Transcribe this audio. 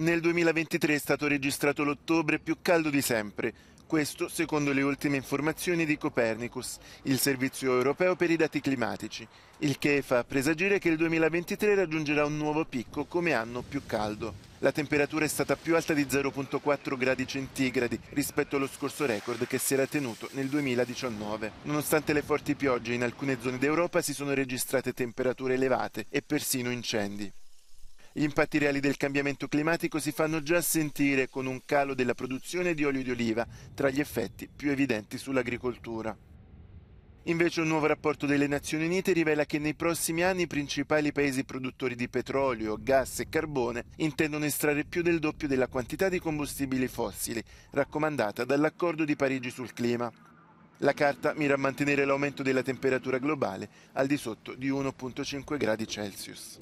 Nel 2023 è stato registrato l'ottobre più caldo di sempre, questo secondo le ultime informazioni di Copernicus, il servizio europeo per i dati climatici, il che fa presagire che il 2023 raggiungerà un nuovo picco come anno più caldo. La temperatura è stata più alta di 0,4 gradi centigradi rispetto allo scorso record che si era tenuto nel 2019. Nonostante le forti piogge in alcune zone d'Europa si sono registrate temperature elevate e persino incendi. Gli impatti reali del cambiamento climatico si fanno già sentire con un calo della produzione di olio di oliva, tra gli effetti più evidenti sull'agricoltura. Invece un nuovo rapporto delle Nazioni Unite rivela che nei prossimi anni i principali paesi produttori di petrolio, gas e carbone intendono estrarre più del doppio della quantità di combustibili fossili raccomandata dall'accordo di Parigi sul clima. La carta mira a mantenere l'aumento della temperatura globale al di sotto di 1,5 gradi Celsius.